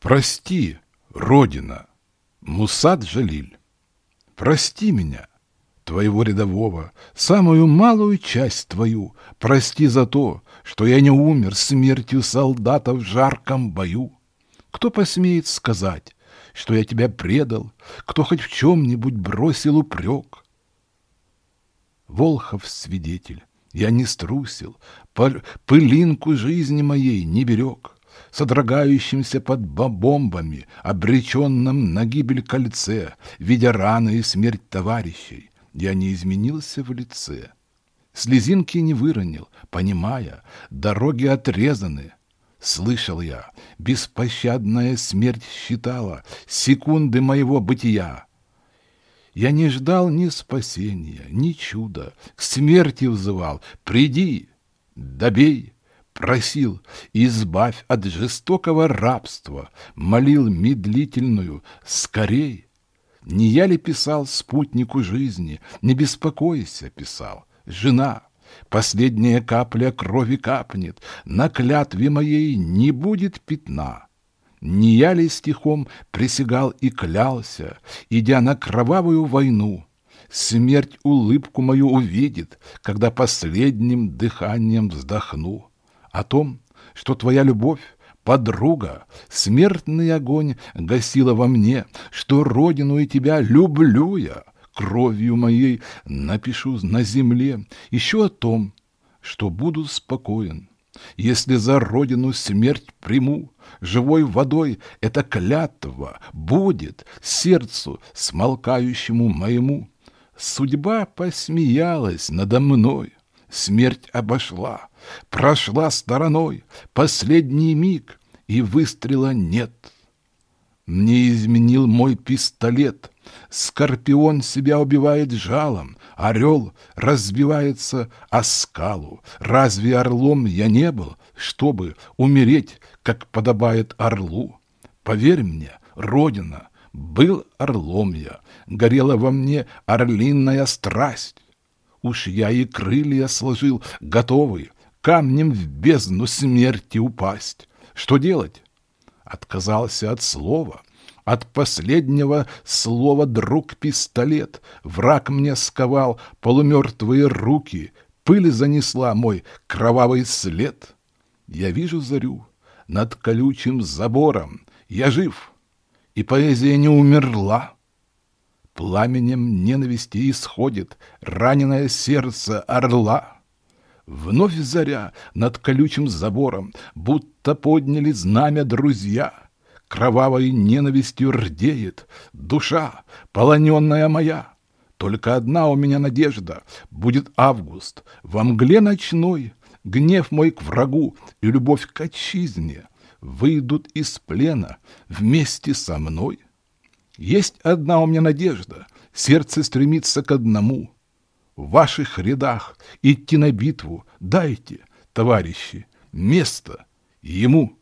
Прости, Родина, Мусад Жалиль, прости меня, твоего рядового, самую малую часть твою, прости за то, что я не умер смертью солдата в жарком бою. Кто посмеет сказать, что я тебя предал, кто хоть в чем-нибудь бросил упрек? Волхов свидетель, я не струсил, пылинку жизни моей не берег. Содрогающимся под бомбами, обреченном на гибель кольце, видя раны и смерть товарищей. Я не изменился в лице. Слезинки не выронил, понимая, дороги отрезаны. Слышал я, беспощадная смерть считала секунды моего бытия. Я не ждал ни спасения, ни чуда, к смерти взывал «Приди, добей!» просил «Избавь от жестокого рабства», молил медлительную «Скорей!» Не я ли писал спутнику жизни? Не беспокойся, писал. Жена, последняя капля крови капнет, На клятве моей не будет пятна. Не я ли стихом присягал и клялся, Идя на кровавую войну? Смерть улыбку мою увидит, Когда последним дыханием вздохну о том, что твоя любовь подруга, смертный огонь гасила во мне, что родину и тебя люблю я, кровью моей напишу на земле, еще о том, что буду спокоен. Если за родину смерть приму, живой водой эта клятва будет сердцу смолкающему моему. Судьба посмеялась надо мной смерть обошла, прошла стороной, последний миг, и выстрела нет. Не изменил мой пистолет. Скорпион себя убивает жалом, орел разбивается о скалу. Разве орлом я не был, чтобы умереть, как подобает орлу? Поверь мне, Родина, был орлом я, горела во мне орлиная страсть. Уж я и крылья сложил, готовые, камнем в бездну смерти упасть. Что делать? Отказался от слова. От последнего слова друг пистолет. Враг мне сковал полумертвые руки. Пыль занесла мой кровавый след. Я вижу зарю над колючим забором. Я жив, и поэзия не умерла. Пламенем ненависти исходит раненое сердце орла. Вновь заря над колючим забором, будто подняли знамя друзья. Кровавой ненавистью рдеет душа, полоненная моя. Только одна у меня надежда — будет август, во мгле ночной, гнев мой к врагу и любовь к отчизне выйдут из плена вместе со мной. Есть одна у меня надежда. Сердце стремится к одному. В ваших рядах идти на битву. Дайте, товарищи, место ему».